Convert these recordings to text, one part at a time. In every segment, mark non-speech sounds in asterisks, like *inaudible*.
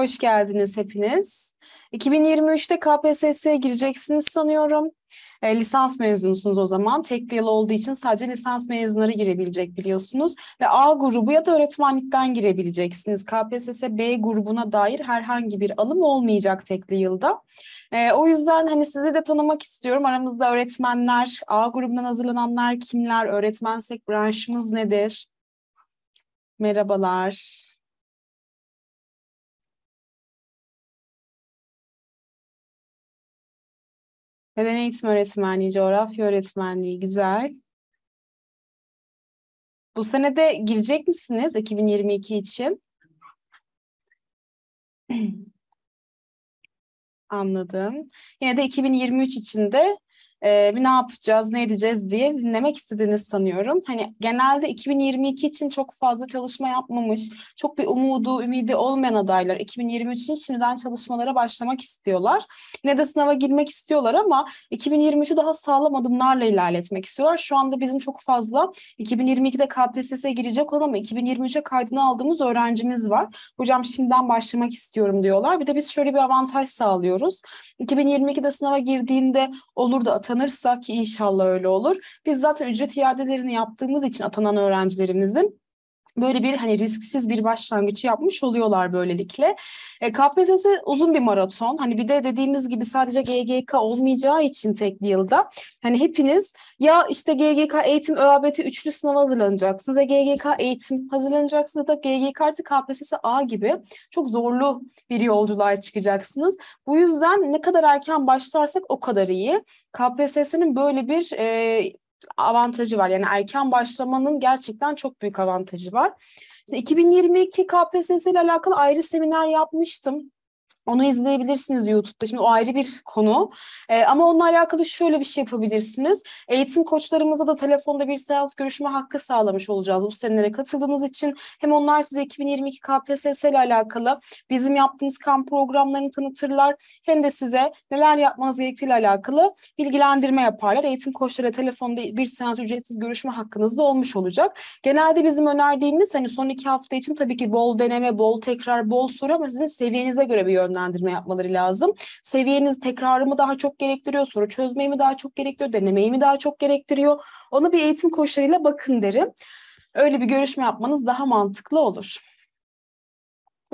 Hoş geldiniz hepiniz. 2023'te KPSS'ye gireceksiniz sanıyorum. E, lisans mezunusunuz o zaman. Tekli yıl olduğu için sadece lisans mezunları girebilecek biliyorsunuz. Ve A grubu ya da öğretmenlikten girebileceksiniz. KPSS B grubuna dair herhangi bir alım olmayacak tekli yılda. E, o yüzden hani sizi de tanımak istiyorum. Aramızda öğretmenler, A grubundan hazırlananlar kimler, öğretmensek branşımız nedir? Merhabalar. Beden eğitim öğretmenliği, coğrafya öğretmenliği güzel. Bu sene de girecek misiniz 2022 için? *clears throat* Anladım. Yine de 2023 için de e, ne yapacağız, ne edeceğiz diye dinlemek istediğiniz sanıyorum. Hani genelde 2022 için çok fazla çalışma yapmamış, çok bir umudu, ümidi olmayan adaylar 2023 için şimdiden çalışmalara başlamak istiyorlar. ne de sınava girmek istiyorlar ama 2023'ü daha sağlam adımlarla ilerletmek istiyorlar. Şu anda bizim çok fazla 2022'de KPSS'e girecek olan ama 2023'e kaydını aldığımız öğrencimiz var. Hocam şimdiden başlamak istiyorum diyorlar. Bir de biz şöyle bir avantaj sağlıyoruz. 2022'de sınava girdiğinde olur da atı atanırsa ki inşallah öyle olur. Biz zaten ücret iadelerini yaptığımız için atanan öğrencilerimizin böyle bir hani risksiz bir başlangıcı yapmış oluyorlar böylelikle. E, KPSS uzun bir maraton. Hani bir de dediğimiz gibi sadece GGK olmayacağı için tek bir yılda hani hepiniz ya işte GGK eğitim ÖABT üçlü sınava hazırlanacaksınız ya GGK eğitim hazırlanacaksınız ya da GGK artı KPSS A gibi çok zorlu bir yolculuğa çıkacaksınız. Bu yüzden ne kadar erken başlarsak o kadar iyi. KPSS'nin böyle bir e, avantajı var. Yani erken başlamanın gerçekten çok büyük avantajı var. 2022 KPSS ile alakalı ayrı seminer yapmıştım. Onu izleyebilirsiniz YouTube'da. Şimdi o ayrı bir konu. E, ama onunla alakalı şöyle bir şey yapabilirsiniz. Eğitim koçlarımıza da telefonda bir seans görüşme hakkı sağlamış olacağız. Bu seminere katıldığınız için hem onlar size 2022 KPSS ile alakalı bizim yaptığımız kamp programlarını tanıtırlar. Hem de size neler yapmanız gerektiği ile alakalı bilgilendirme yaparlar. Eğitim koçları telefonda bir seans ücretsiz görüşme hakkınız da olmuş olacak. Genelde bizim önerdiğimiz hani son iki hafta için tabii ki bol deneme, bol tekrar, bol soru ama sizin seviyenize göre bir yön yönlendirme yapmaları lazım. Seviyeniz tekrarı mı daha çok gerektiriyor, soru çözmeyi mi daha çok gerektiriyor, denemeyi mi daha çok gerektiriyor? Ona bir eğitim koşullarıyla bakın derim. Öyle bir görüşme yapmanız daha mantıklı olur.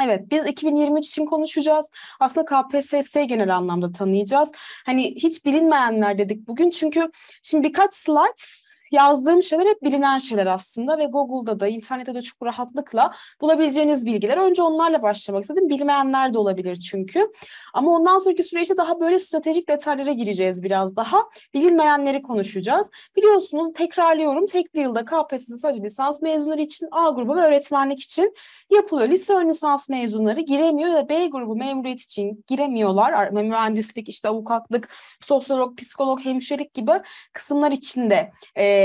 Evet biz 2023 için konuşacağız. Aslında KPSS'yi genel anlamda tanıyacağız. Hani hiç bilinmeyenler dedik bugün çünkü şimdi birkaç slide yazdığım şeyler hep bilinen şeyler aslında ve Google'da da internette de çok rahatlıkla bulabileceğiniz bilgiler. Önce onlarla başlamak istedim. Bilmeyenler de olabilir çünkü. Ama ondan sonraki süreçte daha böyle stratejik detaylara gireceğiz biraz daha. Bilinmeyenleri konuşacağız. Biliyorsunuz tekrarlıyorum tek bir yılda KPSS sadece lisans mezunları için A grubu ve öğretmenlik için yapılıyor. Lise ön lisans mezunları giremiyor ya da B grubu memuriyet için giremiyorlar. Mühendislik, işte avukatlık, sosyolog, psikolog, hemşirelik gibi kısımlar içinde e,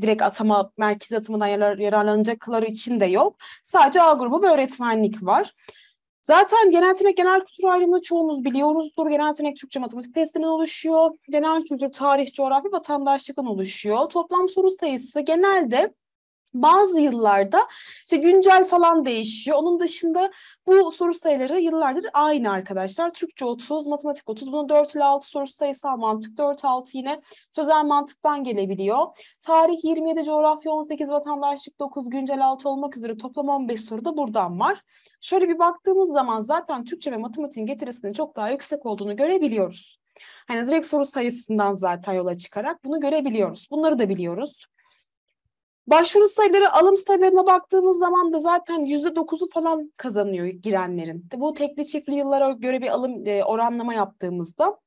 direkt atama, merkez atamadan yarar, yararlanacakları için de yok. Sadece A grubu ve öğretmenlik var. Zaten genel yetenek genel kültür ayrımını çoğumuz biliyoruzdur. Genel yetenek Türkçe matematik testinden oluşuyor. Genel kültür tarih, coğrafya, vatandaşlıktan oluşuyor. Toplam soru sayısı genelde bazı yıllarda işte güncel falan değişiyor. Onun dışında bu soru sayıları yıllardır aynı arkadaşlar. Türkçe 30, matematik 30. Buna 4 ile 6 soru sayısal mantık. 4 6 yine sözel mantıktan gelebiliyor. Tarih 27, coğrafya 18, vatandaşlık 9, güncel 6 olmak üzere toplam 15 soru da buradan var. Şöyle bir baktığımız zaman zaten Türkçe ve matematiğin getirisinin çok daha yüksek olduğunu görebiliyoruz. Hani direkt soru sayısından zaten yola çıkarak bunu görebiliyoruz. Bunları da biliyoruz. Başvuru sayıları, alım sayılarına baktığımız zaman da zaten %9'u falan kazanıyor girenlerin. Bu tekli çiftli yıllara göre bir alım e, oranlama yaptığımızda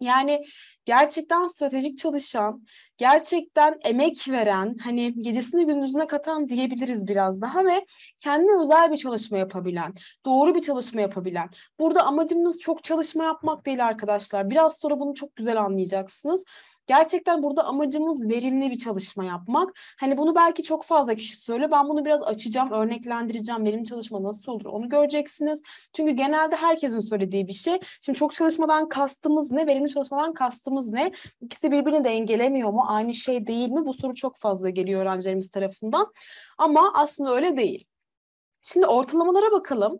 yani gerçekten stratejik çalışan, gerçekten emek veren, hani gecesini gündüzüne katan diyebiliriz biraz daha ve kendine özel bir çalışma yapabilen, doğru bir çalışma yapabilen. Burada amacımız çok çalışma yapmak değil arkadaşlar. Biraz sonra bunu çok güzel anlayacaksınız. Gerçekten burada amacımız verimli bir çalışma yapmak. Hani bunu belki çok fazla kişi söylüyor. Ben bunu biraz açacağım, örneklendireceğim. Verimli çalışma nasıl olur onu göreceksiniz. Çünkü genelde herkesin söylediği bir şey. Şimdi çok çalışmadan kastımız ne? Verimli çalışmadan kastımız ne? İkisi birbirini dengelemiyor mu? Aynı şey değil mi? Bu soru çok fazla geliyor öğrencilerimiz tarafından. Ama aslında öyle değil. Şimdi ortalamalara bakalım.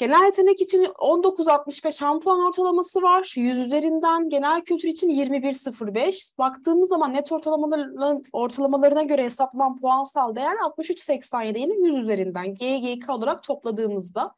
Genel yetenek için 19.65 şampuan ortalaması var. 100 üzerinden genel kültür için 21.05. Baktığımız zaman net ortalamaların ortalamalarına göre hesaplanan puansal değer 63.87 yani 100 üzerinden GGK olarak topladığımızda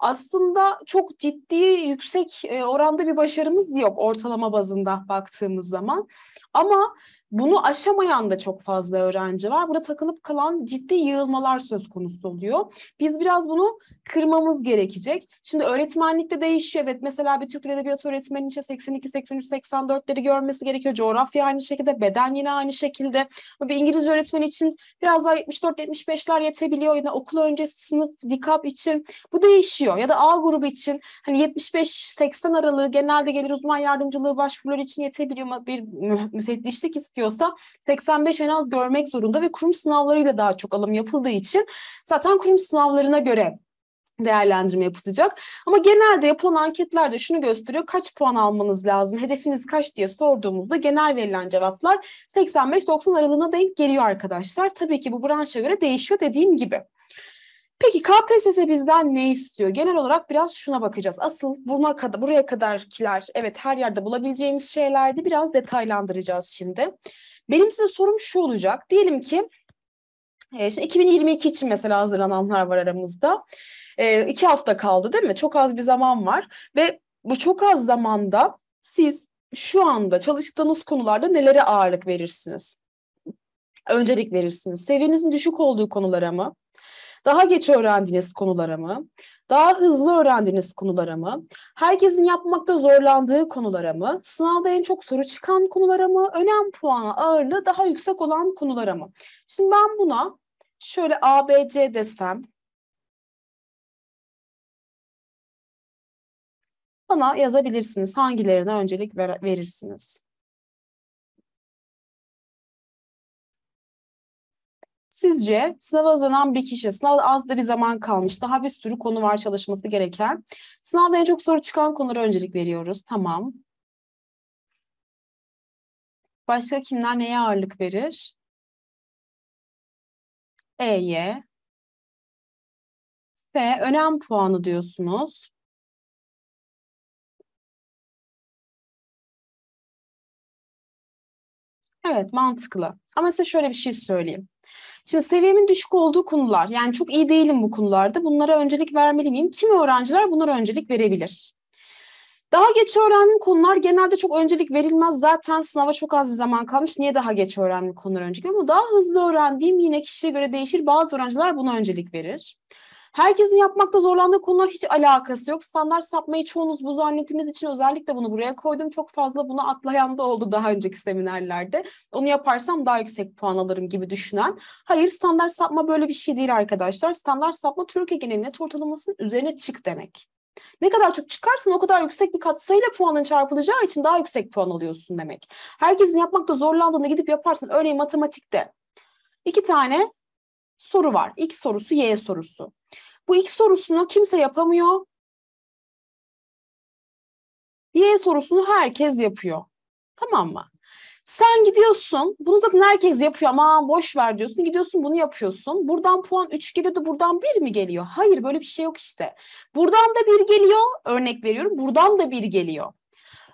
aslında çok ciddi yüksek e, oranda bir başarımız yok ortalama bazında baktığımız zaman. Ama bunu aşamayan da çok fazla öğrenci var. Burada takılıp kalan ciddi yığılmalar söz konusu oluyor. Biz biraz bunu kırmamız gerekecek. Şimdi öğretmenlikte de değişiyor. Evet mesela bir Türk Edebiyatı öğretmeninin işte 82, 83, 84'leri görmesi gerekiyor. Coğrafya aynı şekilde, beden yine aynı şekilde. Bir İngiliz öğretmen için biraz daha 74, 75'ler yetebiliyor. Yine okul öncesi sınıf, dikap için bu değişiyor. Ya da A grubu için hani 75, 80 aralığı genelde gelir uzman yardımcılığı başvuruları için yetebiliyor. Bir müfettişlik istiyorsa 85 en az görmek zorunda ve kurum sınavlarıyla daha çok alım yapıldığı için zaten kurum sınavlarına göre değerlendirme yapılacak. Ama genelde yapılan anketlerde şunu gösteriyor. Kaç puan almanız lazım? Hedefiniz kaç diye sorduğumuzda genel verilen cevaplar 85-90 aralığına denk geliyor arkadaşlar. Tabii ki bu branşa göre değişiyor dediğim gibi. Peki KPSS bizden ne istiyor? Genel olarak biraz şuna bakacağız. Asıl buna kadar, buraya kadarkiler evet her yerde bulabileceğimiz şeylerdi. Biraz detaylandıracağız şimdi. Benim size sorum şu olacak. Diyelim ki e, şimdi 2022 için mesela hazırlananlar var aramızda. E, iki hafta kaldı değil mi? Çok az bir zaman var. Ve bu çok az zamanda siz şu anda çalıştığınız konularda nelere ağırlık verirsiniz? Öncelik verirsiniz. Seviyenizin düşük olduğu konulara mı? Daha geç öğrendiğiniz konulara mı? Daha hızlı öğrendiğiniz konulara mı? Herkesin yapmakta zorlandığı konulara mı? Sınavda en çok soru çıkan konulara mı? Önem puanı ağırlığı daha yüksek olan konulara mı? Şimdi ben buna şöyle ABC desem. Bana yazabilirsiniz hangilerine öncelik ver verirsiniz. Sizce sınava hazırlanan bir kişi, sınavda az da bir zaman kalmış, daha bir sürü konu var çalışması gereken. Sınavda en çok soru çıkan konulara öncelik veriyoruz. Tamam. Başka kimler neye ağırlık verir? E'ye. Ve önem puanı diyorsunuz. Evet mantıklı. Ama size şöyle bir şey söyleyeyim. Şimdi seviyemin düşük olduğu konular yani çok iyi değilim bu konularda bunlara öncelik vermeli miyim? Kimi öğrenciler bunlara öncelik verebilir? Daha geç öğrendiğim konular genelde çok öncelik verilmez. Zaten sınava çok az bir zaman kalmış. Niye daha geç öğrendiğim konular öncelik? Ama daha hızlı öğrendiğim yine kişiye göre değişir. Bazı öğrenciler buna öncelik verir. Herkesin yapmakta zorlandığı konular hiç alakası yok. Standart sapmayı çoğunuz bu zannettiğimiz için özellikle bunu buraya koydum. Çok fazla bunu atlayan da oldu daha önceki seminerlerde. Onu yaparsam daha yüksek puan alırım gibi düşünen. Hayır standart sapma böyle bir şey değil arkadaşlar. Standart sapma Türkiye genelinde ortalamasının üzerine çık demek. Ne kadar çok çıkarsan o kadar yüksek bir katsayıyla puanın çarpılacağı için daha yüksek puan alıyorsun demek. Herkesin yapmakta zorlandığında gidip yaparsın. Örneğin matematikte iki tane soru var. X sorusu, Y sorusu. Bu ilk sorusunu kimse yapamıyor. Y sorusunu herkes yapıyor. Tamam mı? Sen gidiyorsun, bunu zaten herkes yapıyor ama boş ver diyorsun, gidiyorsun bunu yapıyorsun. Buradan puan 3 geliyordu, buradan 1 mi geliyor? Hayır böyle bir şey yok işte. Buradan da 1 geliyor, örnek veriyorum, buradan da 1 geliyor.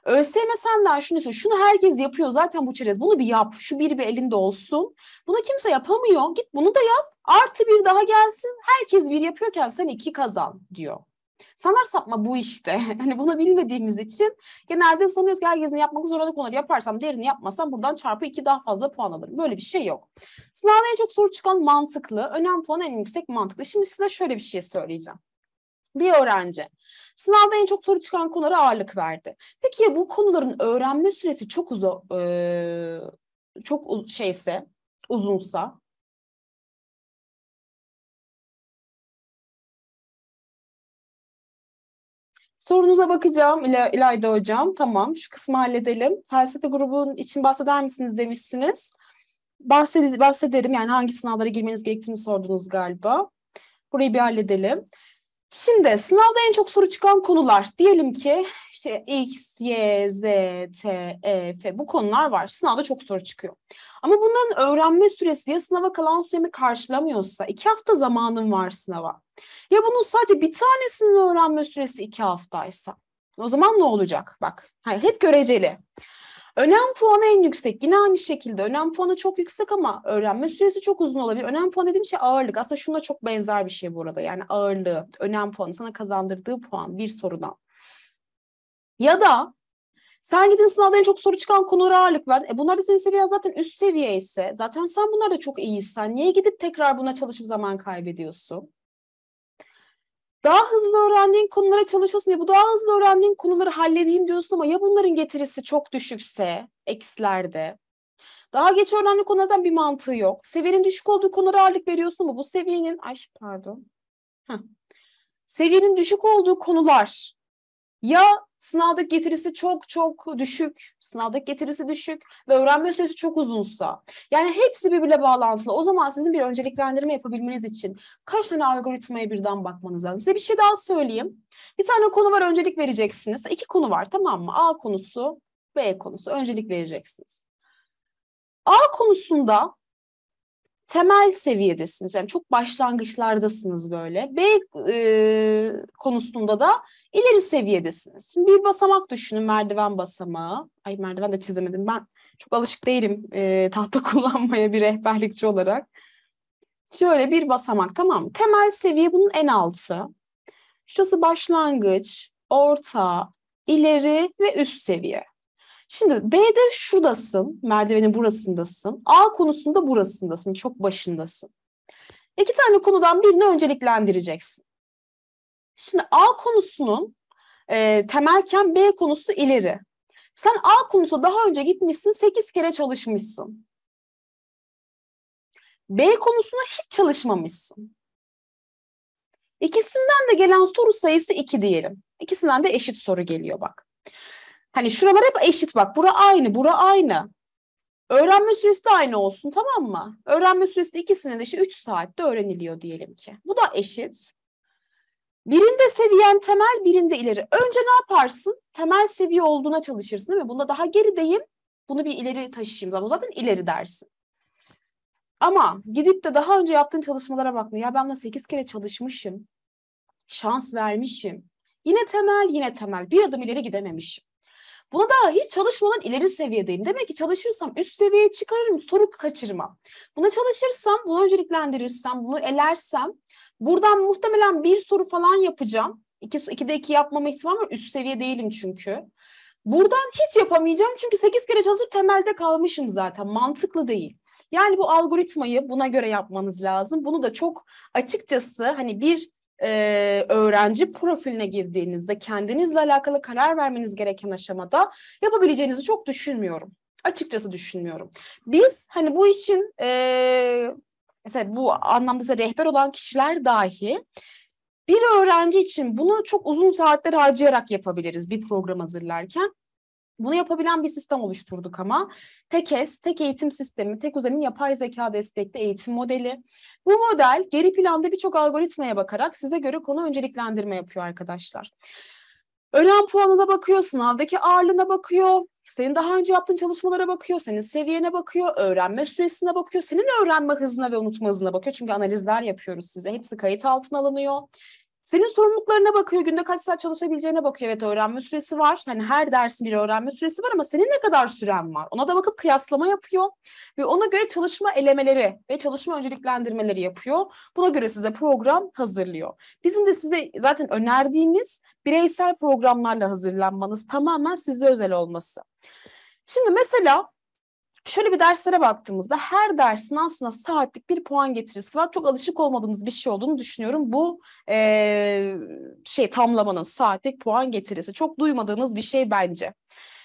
ÖSYM senden şunu istiyor, şunu herkes yapıyor zaten bu çerez, bunu bir yap, şu bir bir elinde olsun. Bunu kimse yapamıyor, git bunu da yap. Artı bir daha gelsin. Herkes bir yapıyorken sen iki kazan diyor. Sanar sapma bu işte. *laughs* Hani bunu bilmediğimiz için genelde sanıyoruz ki herkesin yapmak zorunda konuları yaparsam diğerini yapmasam buradan çarpı iki daha fazla puan alırım. Böyle bir şey yok. Sınavda en çok soru çıkan mantıklı, önem puanı en yüksek mantıklı. Şimdi size şöyle bir şey söyleyeceğim. Bir öğrenci sınavda en çok soru çıkan konulara ağırlık verdi. Peki ya bu konuların öğrenme süresi çok uzun, e, çok uz şeyse, uzunsa Sorunuza bakacağım İla İlayda Hocam. Tamam şu kısmı halledelim. Felsefe grubunun için bahseder misiniz demişsiniz. Bahsed bahsederim yani hangi sınavlara girmeniz gerektiğini sordunuz galiba. Burayı bir halledelim. Şimdi sınavda en çok soru çıkan konular. Diyelim ki işte X, Y, Z, T, E, F bu konular var. Sınavda çok soru çıkıyor. Ama bunların öğrenme süresi ya sınava kalan süremi karşılamıyorsa iki hafta zamanın var sınava. Ya bunun sadece bir tanesinin öğrenme süresi iki haftaysa. O zaman ne olacak? Bak yani hep göreceli. Önem puanı en yüksek. Yine aynı şekilde önem puanı çok yüksek ama öğrenme süresi çok uzun olabilir. Önem puanı dediğim şey ağırlık. Aslında şuna çok benzer bir şey burada Yani ağırlığı, önem puanı sana kazandırdığı puan bir sorudan. Ya da sen gidin sınavda en çok soru çıkan konulara ağırlık ver. E bunlar da senin seviyen zaten üst seviye ise zaten sen bunlar da çok iyisin. niye gidip tekrar buna çalışıp zaman kaybediyorsun? Daha hızlı öğrendiğin konulara çalışıyorsun ya bu daha hızlı öğrendiğin konuları halledeyim diyorsun ama ya bunların getirisi çok düşükse eksilerde daha geç öğrendiğin konulardan bir mantığı yok. Seviyenin düşük olduğu konulara ağırlık veriyorsun mu? Bu seviyenin, ay pardon. Heh. Seviyenin düşük olduğu konular ya sınavdaki getirisi çok çok düşük, sınavdaki getirisi düşük ve öğrenme süresi çok uzunsa, yani hepsi birbirle bağlantılı. O zaman sizin bir önceliklendirme yapabilmeniz için kaç tane algoritmaya birden bakmanız lazım. Size bir şey daha söyleyeyim. Bir tane konu var öncelik vereceksiniz. İki konu var tamam mı? A konusu, B konusu öncelik vereceksiniz. A konusunda temel seviyedesiniz. Yani çok başlangıçlardasınız böyle. B e, konusunda da ileri seviyedesiniz. Şimdi bir basamak düşünün merdiven basamağı. Ay merdiven de çizemedim ben. Çok alışık değilim e, tahta *laughs* kullanmaya bir rehberlikçi olarak. Şöyle bir basamak tamam. Temel seviye bunun en altı. Şurası başlangıç, orta, ileri ve üst seviye. Şimdi B'de şuradasın, merdivenin burasındasın. A konusunda burasındasın, çok başındasın. İki tane konudan birini önceliklendireceksin. Şimdi A konusunun e, temelken B konusu ileri. Sen A konusu daha önce gitmişsin 8 kere çalışmışsın. B konusuna hiç çalışmamışsın. İkisinden de gelen soru sayısı 2 diyelim. İkisinden de eşit soru geliyor bak. Hani şuralar hep eşit bak. Bura aynı, bura aynı. Öğrenme süresi de aynı olsun tamam mı? Öğrenme süresi de ikisinin de işte 3 saatte öğreniliyor diyelim ki. Bu da eşit. Birinde seviyen temel, birinde ileri. Önce ne yaparsın? Temel seviye olduğuna çalışırsın değil mi? Bunda daha gerideyim. Bunu bir ileri taşıyayım. Zaman. Zaten ileri dersin. Ama gidip de daha önce yaptığın çalışmalara baktın. Ya ben de 8 kere çalışmışım. Şans vermişim. Yine temel, yine temel. Bir adım ileri gidememişim. Buna daha hiç çalışmadan ileri seviyedeyim. Demek ki çalışırsam üst seviyeye çıkarırım, soru kaçırmam. Buna çalışırsam, bunu önceliklendirirsem, bunu elersem Buradan muhtemelen bir soru falan yapacağım. İki, ikide iki yapmama ihtimal var. Üst seviye değilim çünkü. Buradan hiç yapamayacağım çünkü sekiz kere çalışıp temelde kalmışım zaten. Mantıklı değil. Yani bu algoritmayı buna göre yapmanız lazım. Bunu da çok açıkçası hani bir e, öğrenci profiline girdiğinizde kendinizle alakalı karar vermeniz gereken aşamada yapabileceğinizi çok düşünmüyorum açıkçası düşünmüyorum. Biz hani bu işin e, mesela bu anlamda size rehber olan kişiler dahi bir öğrenci için bunu çok uzun saatler harcayarak yapabiliriz bir program hazırlarken. Bunu yapabilen bir sistem oluşturduk ama tek es tek eğitim sistemi, tek uzemin yapay zeka destekli eğitim modeli. Bu model geri planda birçok algoritmaya bakarak size göre konu önceliklendirme yapıyor arkadaşlar. Ölen puanına bakıyor, sınavdaki ağırlığına bakıyor, senin daha önce yaptığın çalışmalara bakıyor, senin seviyene bakıyor, öğrenme süresine bakıyor, senin öğrenme hızına ve unutma hızına bakıyor. Çünkü analizler yapıyoruz size. Hepsi kayıt altına alınıyor. Senin sorumluluklarına bakıyor, günde kaç saat çalışabileceğine bakıyor. Evet öğrenme süresi var. Hani her dersin bir öğrenme süresi var ama senin ne kadar süren var? Ona da bakıp kıyaslama yapıyor ve ona göre çalışma elemeleri ve çalışma önceliklendirmeleri yapıyor. Buna göre size program hazırlıyor. Bizim de size zaten önerdiğimiz bireysel programlarla hazırlanmanız tamamen size özel olması. Şimdi mesela Şöyle bir derslere baktığımızda her dersin aslında saatlik bir puan getirisi var. Çok alışık olmadığınız bir şey olduğunu düşünüyorum. Bu e, şey tamlamanın saatlik puan getirisi çok duymadığınız bir şey bence.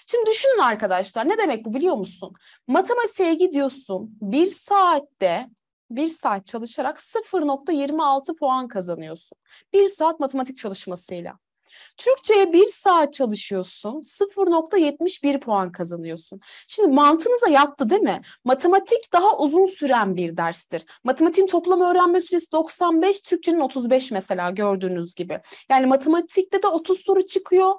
Şimdi düşünün arkadaşlar ne demek bu biliyor musun? Matematiğe gidiyorsun bir saatte bir saat çalışarak 0.26 puan kazanıyorsun. Bir saat matematik çalışmasıyla. Türkçe'ye bir saat çalışıyorsun, 0.71 puan kazanıyorsun. Şimdi mantığınıza yattı değil mi? Matematik daha uzun süren bir derstir. Matematiğin toplam öğrenme süresi 95, Türkçe'nin 35 mesela gördüğünüz gibi. Yani matematikte de 30 soru çıkıyor.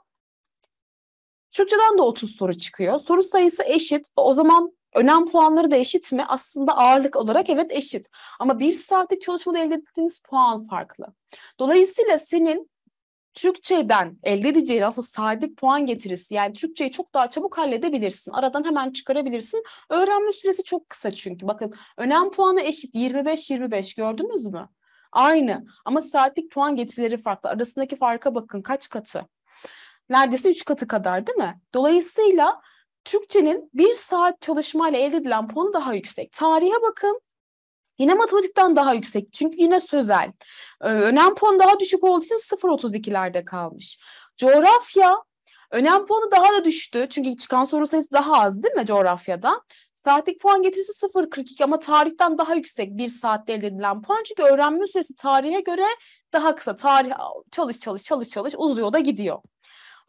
Türkçeden de 30 soru çıkıyor. Soru sayısı eşit. O zaman önem puanları da eşit mi? Aslında ağırlık olarak evet eşit. Ama bir saatlik çalışmada elde ettiğiniz puan farklı. Dolayısıyla senin Türkçeden elde edeceğin aslında saatlik puan getirisi yani Türkçeyi çok daha çabuk halledebilirsin. Aradan hemen çıkarabilirsin. Öğrenme süresi çok kısa çünkü. Bakın önem puanı eşit 25-25 gördünüz mü? Aynı ama saatlik puan getirileri farklı. Arasındaki farka bakın kaç katı. Neredeyse 3 katı kadar değil mi? Dolayısıyla Türkçenin bir saat çalışmayla elde edilen puanı daha yüksek. Tarihe bakın Yine matematikten daha yüksek çünkü yine sözel. Ee, önem puanı daha düşük olduğu için 0.32'lerde kalmış. Coğrafya önem puanı daha da düştü çünkü çıkan soru sayısı daha az değil mi coğrafyadan? Saatlik puan getirisi 0.42 ama tarihten daha yüksek bir saatte elde edilen puan. Çünkü öğrenme süresi tarihe göre daha kısa. Tarih çalış çalış çalış çalış uzuyor da gidiyor.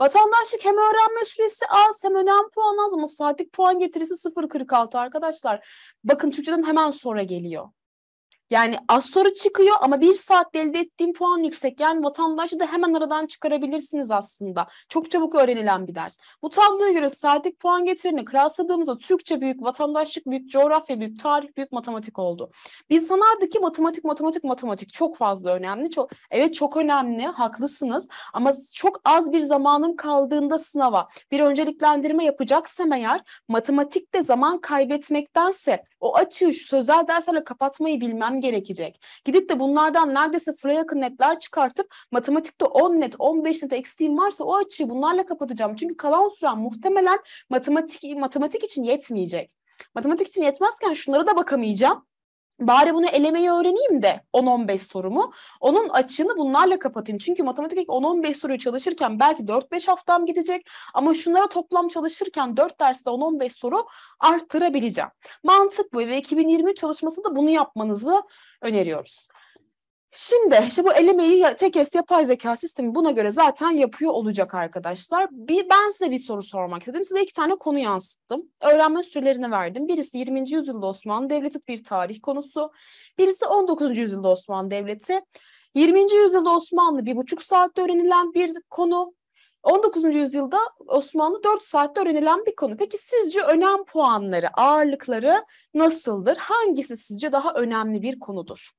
Vatandaşlık hem öğrenme süresi az hem önem puan az ama saatlik puan getirisi 0.46 arkadaşlar. Bakın Türkçeden hemen sonra geliyor. Yani az soru çıkıyor ama bir saat elde ettiğim puan yüksek. Yani vatandaşı da hemen aradan çıkarabilirsiniz aslında. Çok çabuk öğrenilen bir ders. Bu tabloya göre saatlik puan getirini kıyasladığımızda Türkçe büyük, vatandaşlık büyük, coğrafya büyük, tarih büyük, matematik oldu. Biz sanardık ki matematik, matematik, matematik çok fazla önemli. Çok, evet çok önemli, haklısınız. Ama çok az bir zamanım kaldığında sınava bir önceliklendirme yapacaksam eğer matematikte zaman kaybetmektense o açığı sözel derslerle kapatmayı bilmem çalışmam gerekecek. Gidip de bunlardan neredeyse sıfıra yakın netler çıkartıp matematikte 10 net, 15 net eksiğim varsa o açıyı bunlarla kapatacağım. Çünkü kalan süren muhtemelen matematik matematik için yetmeyecek. Matematik için yetmezken şunlara da bakamayacağım bari bunu elemeyi öğreneyim de 10-15 sorumu. Onun açığını bunlarla kapatayım. Çünkü matematik 10-15 soruyu çalışırken belki 4-5 haftam gidecek. Ama şunlara toplam çalışırken 4 derste 10-15 soru arttırabileceğim. Mantık bu ve 2023 çalışması da bunu yapmanızı öneriyoruz. Şimdi işte bu elemeyi TEKES yapay zeka sistemi buna göre zaten yapıyor olacak arkadaşlar. Bir, ben size bir soru sormak istedim. Size iki tane konu yansıttım. Öğrenme sürelerini verdim. Birisi 20. yüzyılda Osmanlı Devleti bir tarih konusu. Birisi 19. yüzyılda Osmanlı Devleti. 20. yüzyılda Osmanlı bir buçuk saatte öğrenilen bir konu. 19. yüzyılda Osmanlı 4 saatte öğrenilen bir konu. Peki sizce önem puanları, ağırlıkları nasıldır? Hangisi sizce daha önemli bir konudur?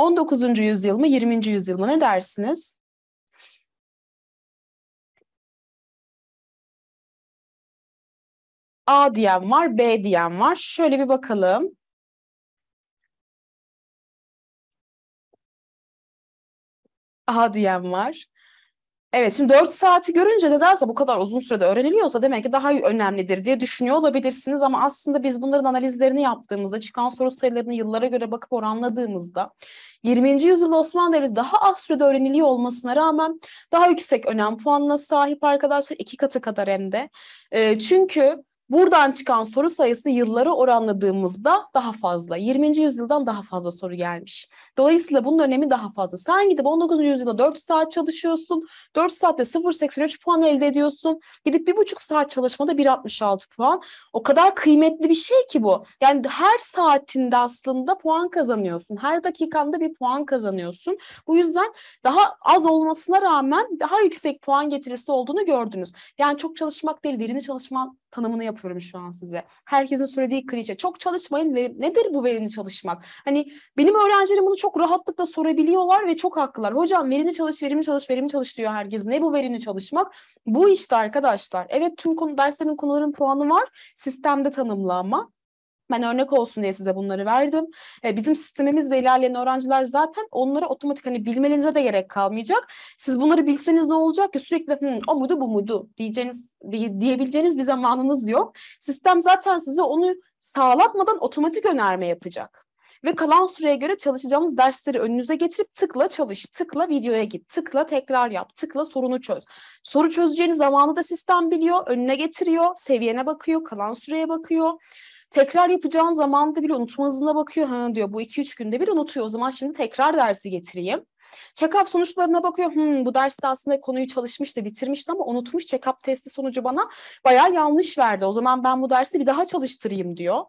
19. yüzyıl mı 20. yüzyıl mı ne dersiniz? A diyen var, B diyen var. Şöyle bir bakalım. A diyen var. Evet şimdi 4 saati görünce de nedense bu kadar uzun sürede öğreniliyorsa demek ki daha önemlidir diye düşünüyor olabilirsiniz ama aslında biz bunların analizlerini yaptığımızda çıkan soru sayılarını yıllara göre bakıp oranladığımızda 20. yüzyılda Osmanlı Devleti daha az sürede öğreniliyor olmasına rağmen daha yüksek önem puanına sahip arkadaşlar iki katı kadar hem de. E, çünkü Buradan çıkan soru sayısı yılları oranladığımızda daha fazla. 20. yüzyıldan daha fazla soru gelmiş. Dolayısıyla bunun önemi daha fazla. Sen gidip 19. yüzyılda 4 saat çalışıyorsun. 4 saatte 0.83 puan elde ediyorsun. Gidip 1,5 saat çalışmada 1.66 puan. O kadar kıymetli bir şey ki bu. Yani her saatinde aslında puan kazanıyorsun. Her dakikanda bir puan kazanıyorsun. Bu yüzden daha az olmasına rağmen daha yüksek puan getirisi olduğunu gördünüz. Yani çok çalışmak değil, verimli çalışmak tanımını yapıyorum şu an size. Herkesin söylediği klişe. Çok çalışmayın ve nedir bu verimli çalışmak? Hani benim öğrencilerim bunu çok rahatlıkla sorabiliyorlar ve çok haklılar. Hocam verimli çalış, verimli çalış, verimli çalış diyor herkes. Ne bu verimli çalışmak? Bu işte arkadaşlar. Evet tüm konu derslerin konuların puanı var. Sistemde tanımlı ama ben örnek olsun diye size bunları verdim. E, bizim sistemimizde ilerleyen öğrenciler zaten onlara otomatik hani bilmenize de gerek kalmayacak. Siz bunları bilseniz ne olacak ki sürekli o muydu bu muydu diyeceğiniz diye, diyebileceğiniz bir zamanınız yok. Sistem zaten size onu sağlatmadan otomatik önerme yapacak ve kalan süreye göre çalışacağımız dersleri önünüze getirip tıkla çalış, tıkla videoya git, tıkla tekrar yap, tıkla sorunu çöz. Soru çözeceğiniz zamanı da sistem biliyor, önüne getiriyor, seviyene bakıyor, kalan süreye bakıyor. Tekrar yapacağın zamanda bile unutma hızına bakıyor. Ha diyor bu iki üç günde bir unutuyor. O zaman şimdi tekrar dersi getireyim. Check-up sonuçlarına bakıyor. Hmm, bu derste aslında konuyu çalışmıştı, bitirmişti ama unutmuş. Check-up testi sonucu bana bayağı yanlış verdi. O zaman ben bu dersi bir daha çalıştırayım diyor.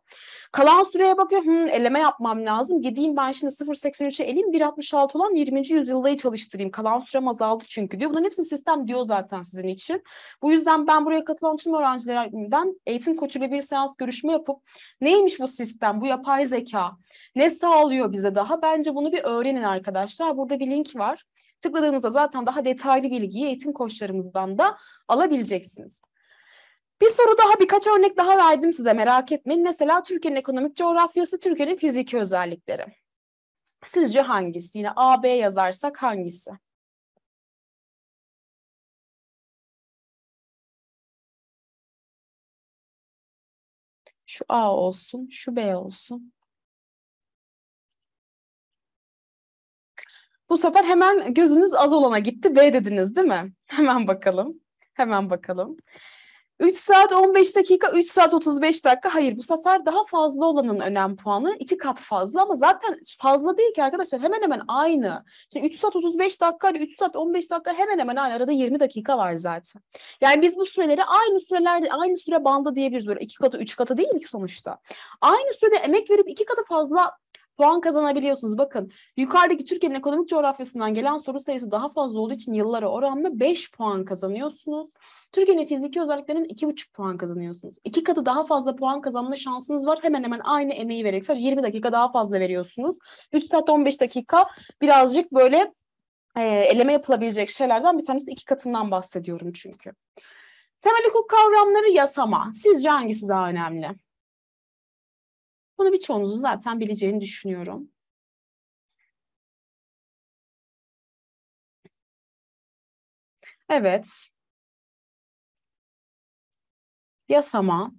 Kalan süreye bakıyor. Hmm, eleme yapmam lazım. Gideyim ben şimdi 0.83'e eleyim. 1.66 olan 20. yüzyıldayı çalıştırayım. Kalan sürem azaldı çünkü diyor. Bunların hepsini sistem diyor zaten sizin için. Bu yüzden ben buraya katılan tüm öğrencilerden eğitim koçuyla bir seans görüşme yapıp neymiş bu sistem, bu yapay zeka, ne sağlıyor bize daha? Bence bunu bir öğrenin arkadaşlar. Burada bir link var. Tıkladığınızda zaten daha detaylı bilgiyi eğitim koçlarımızdan da alabileceksiniz. Bir soru daha birkaç örnek daha verdim size merak etmeyin. Mesela Türkiye'nin ekonomik coğrafyası, Türkiye'nin fiziki özellikleri. Sizce hangisi? Yine A, B yazarsak hangisi? Şu A olsun, şu B olsun. Bu sefer hemen gözünüz az olana gitti. B dediniz değil mi? Hemen bakalım. Hemen bakalım. 3 saat 15 dakika, 3 saat 35 dakika. Hayır bu sefer daha fazla olanın önem puanı iki kat fazla ama zaten fazla değil ki arkadaşlar hemen hemen aynı. Şimdi 3 saat 35 dakika, 3 saat 15 dakika hemen hemen aynı. Arada 20 dakika var zaten. Yani biz bu süreleri aynı sürelerde, aynı süre bandı diyebiliriz. Böyle iki katı, üç katı değil ki sonuçta. Aynı sürede emek verip iki katı fazla puan kazanabiliyorsunuz. Bakın yukarıdaki Türkiye'nin ekonomik coğrafyasından gelen soru sayısı daha fazla olduğu için yıllara oranla 5 puan kazanıyorsunuz. Türkiye'nin fiziki özelliklerinin 2,5 puan kazanıyorsunuz. İki katı daha fazla puan kazanma şansınız var. Hemen hemen aynı emeği vererek sadece 20 dakika daha fazla veriyorsunuz. 3 saat 15 dakika birazcık böyle e, eleme yapılabilecek şeylerden bir tanesi iki katından bahsediyorum çünkü. Temel hukuk kavramları yasama. Sizce hangisi daha önemli? Bunu birçoğunuzun zaten bileceğini düşünüyorum. Evet. Yasama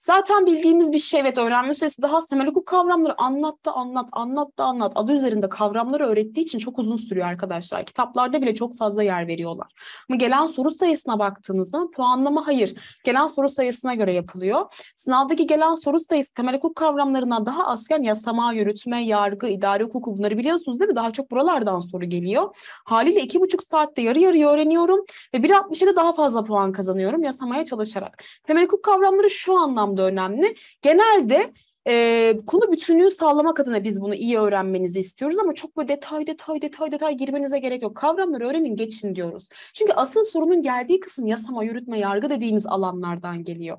Zaten bildiğimiz bir şey evet öğrenme süresi daha az temel hukuk kavramları anlattı anlat anlattı anlat adı üzerinde kavramları öğrettiği için çok uzun sürüyor arkadaşlar. Kitaplarda bile çok fazla yer veriyorlar. Ama gelen soru sayısına baktığınızda puanlama hayır. Gelen soru sayısına göre yapılıyor. Sınavdaki gelen soru sayısı temel hukuk kavramlarından daha azken yasama, yürütme, yargı, idare hukuku bunları biliyorsunuz değil mi? Daha çok buralardan soru geliyor. Haliyle iki buçuk saatte yarı yarıya öğreniyorum ve 1.67 daha fazla puan kazanıyorum yasamaya çalışarak. Temel hukuk kavramları şu anlamda anlamda önemli. Genelde e, konu bütünlüğü sağlamak adına biz bunu iyi öğrenmenizi istiyoruz ama çok böyle detay detay detay detay girmenize gerek yok. Kavramları öğrenin geçin diyoruz. Çünkü asıl sorunun geldiği kısım yasama, yürütme, yargı dediğimiz alanlardan geliyor.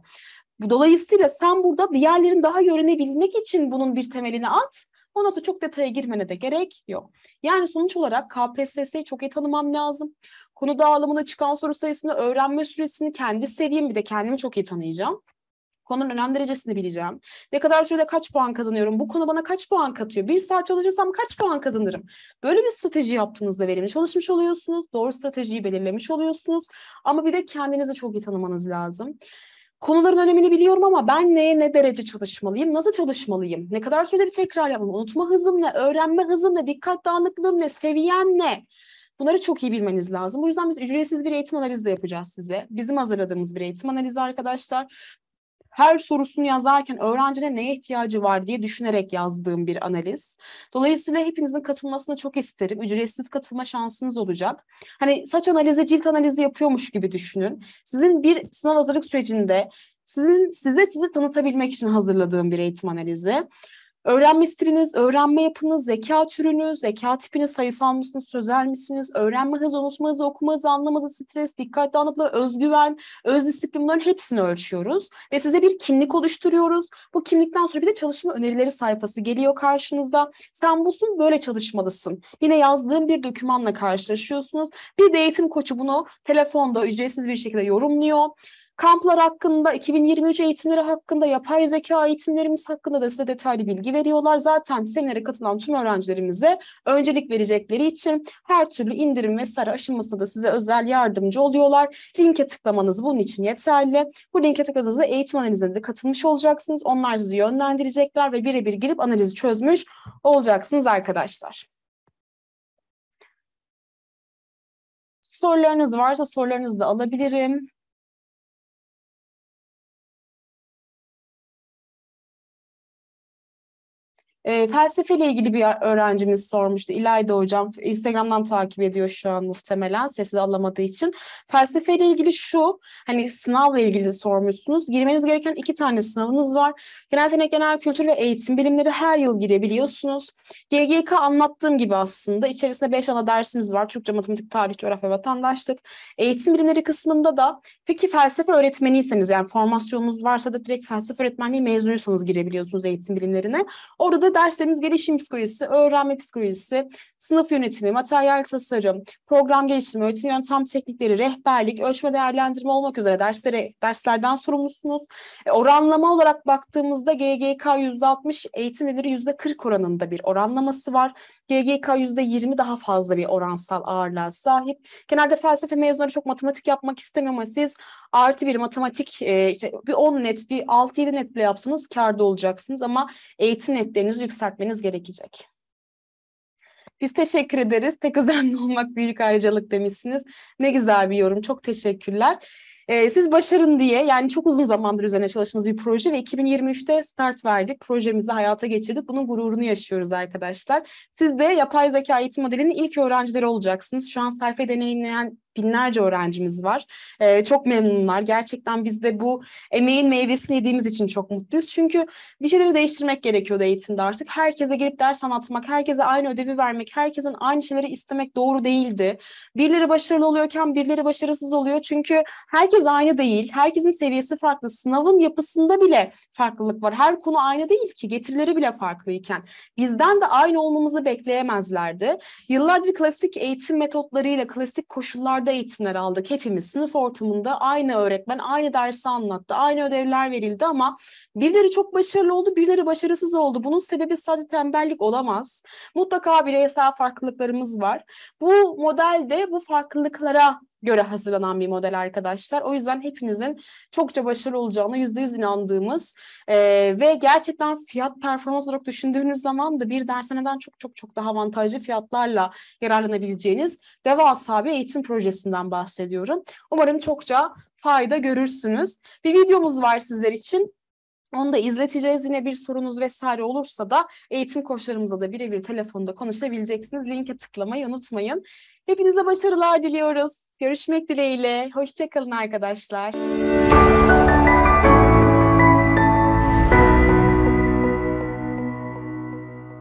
Dolayısıyla sen burada diğerlerin daha öğrenebilmek için bunun bir temelini at. Ona da çok detaya girmene de gerek yok. Yani sonuç olarak KPSS'yi çok iyi tanımam lazım. Konu dağılımına çıkan soru sayısını, öğrenme süresini kendi seviyem bir de kendimi çok iyi tanıyacağım. Konunun önem derecesini bileceğim. Ne kadar sürede kaç puan kazanıyorum? Bu konu bana kaç puan katıyor? Bir saat çalışırsam kaç puan kazanırım? Böyle bir strateji yaptığınızda verimli çalışmış oluyorsunuz. Doğru stratejiyi belirlemiş oluyorsunuz. Ama bir de kendinizi çok iyi tanımanız lazım konuların önemini biliyorum ama ben neye ne derece çalışmalıyım, nasıl çalışmalıyım, ne kadar sürede bir tekrar yapmalıyım, unutma hızım ne, öğrenme hızım ne, dikkat dağınıklığım ne, Seviyen ne? Bunları çok iyi bilmeniz lazım. Bu yüzden biz ücretsiz bir eğitim analizi de yapacağız size. Bizim hazırladığımız bir eğitim analizi arkadaşlar her sorusunu yazarken öğrencine neye ihtiyacı var diye düşünerek yazdığım bir analiz. Dolayısıyla hepinizin katılmasını çok isterim. Ücretsiz katılma şansınız olacak. Hani saç analizi, cilt analizi yapıyormuş gibi düşünün. Sizin bir sınav hazırlık sürecinde sizin size sizi tanıtabilmek için hazırladığım bir eğitim analizi. Öğrenme stiliniz, öğrenme yapınız, zeka türünüz, zeka tipiniz, sayısal mısınız, sözel misiniz, öğrenme hızı, unutma hızı, okuma hızı, anlama hızı, stres, dikkat anlatma, özgüven, öz disiplin bunların hepsini ölçüyoruz. Ve size bir kimlik oluşturuyoruz. Bu kimlikten sonra bir de çalışma önerileri sayfası geliyor karşınıza. Sen busun, böyle çalışmalısın. Yine yazdığım bir dokümanla karşılaşıyorsunuz. Bir de eğitim koçu bunu telefonda ücretsiz bir şekilde yorumluyor Kamplar hakkında, 2023 eğitimleri hakkında, yapay zeka eğitimlerimiz hakkında da size detaylı bilgi veriyorlar. Zaten seminere katılan tüm öğrencilerimize öncelik verecekleri için her türlü indirim vesaire aşılmasında da size özel yardımcı oluyorlar. Linke tıklamanız bunun için yeterli. Bu linke tıkladığınızda eğitim analizine de katılmış olacaksınız. Onlar sizi yönlendirecekler ve birebir girip analizi çözmüş olacaksınız arkadaşlar. Sorularınız varsa sorularınızı da alabilirim. E, ee, ile ilgili bir öğrencimiz sormuştu. İlayda Hocam, Instagram'dan takip ediyor şu an muhtemelen sessiz alamadığı için. felsefe ile ilgili şu, hani sınavla ilgili de sormuşsunuz. Girmeniz gereken iki tane sınavınız var. Genel yetenek, genel kültür ve eğitim bilimleri her yıl girebiliyorsunuz. GGK anlattığım gibi aslında. içerisinde beş ana dersimiz var. Türkçe, matematik, tarih, coğrafya, vatandaşlık. Eğitim bilimleri kısmında da peki felsefe öğretmeniyseniz yani formasyonunuz varsa da direkt felsefe öğretmenliği mezunuysanız girebiliyorsunuz eğitim bilimlerine. Orada da Burada derslerimiz gelişim psikolojisi, öğrenme psikolojisi, sınıf yönetimi, materyal tasarım, program geliştirme, öğretim yöntem teknikleri, rehberlik, ölçme değerlendirme olmak üzere derslere derslerden sorumlusunuz. E, oranlama olarak baktığımızda GGK %60, eğitim geliri %40 oranında bir oranlaması var. GGK %20 daha fazla bir oransal ağırlığa sahip. Genelde felsefe mezunları çok matematik yapmak istemiyor ama siz artı bir matematik e, işte bir 10 net, bir 6-7 net bile yapsanız karda olacaksınız ama eğitim netleriniz enerjinizi yükseltmeniz gerekecek. Biz teşekkür ederiz. Tek özenli olmak büyük ayrıcalık demişsiniz. Ne güzel bir yorum. Çok teşekkürler. Ee, siz başarın diye yani çok uzun zamandır üzerine çalıştığımız bir proje ve 2023'te start verdik. Projemizi hayata geçirdik. Bunun gururunu yaşıyoruz arkadaşlar. Siz de yapay zeka eğitim modelinin ilk öğrencileri olacaksınız. Şu an sayfa deneyimleyen binlerce öğrencimiz var. E, çok memnunlar. Gerçekten biz de bu emeğin meyvesini yediğimiz için çok mutluyuz. Çünkü bir şeyleri değiştirmek gerekiyordu eğitimde artık. Herkese girip ders anlatmak, herkese aynı ödevi vermek, herkesin aynı şeyleri istemek doğru değildi. Birileri başarılı oluyorken birileri başarısız oluyor. Çünkü herkes aynı değil. Herkesin seviyesi farklı. Sınavın yapısında bile farklılık var. Her konu aynı değil ki. Getirileri bile farklıyken. Bizden de aynı olmamızı bekleyemezlerdi. Yıllardır klasik eğitim metotlarıyla, klasik koşullarda dışarıda eğitimler aldık hepimiz. Sınıf ortamında aynı öğretmen aynı dersi anlattı, aynı ödevler verildi ama birileri çok başarılı oldu, birileri başarısız oldu. Bunun sebebi sadece tembellik olamaz. Mutlaka bireysel farklılıklarımız var. Bu modelde bu farklılıklara göre hazırlanan bir model arkadaşlar. O yüzden hepinizin çokça başarılı olacağına yüzde yüz inandığımız e, ve gerçekten fiyat performans olarak düşündüğünüz zaman da bir dershaneden çok çok çok daha avantajlı fiyatlarla yararlanabileceğiniz devasa bir eğitim projesinden bahsediyorum. Umarım çokça fayda görürsünüz. Bir videomuz var sizler için. Onu da izleteceğiz. Yine bir sorunuz vesaire olursa da eğitim koçlarımızla da birebir telefonda konuşabileceksiniz. Linke tıklamayı unutmayın. Hepinize başarılar diliyoruz. Görüşmek dileğiyle. Hoşçakalın arkadaşlar.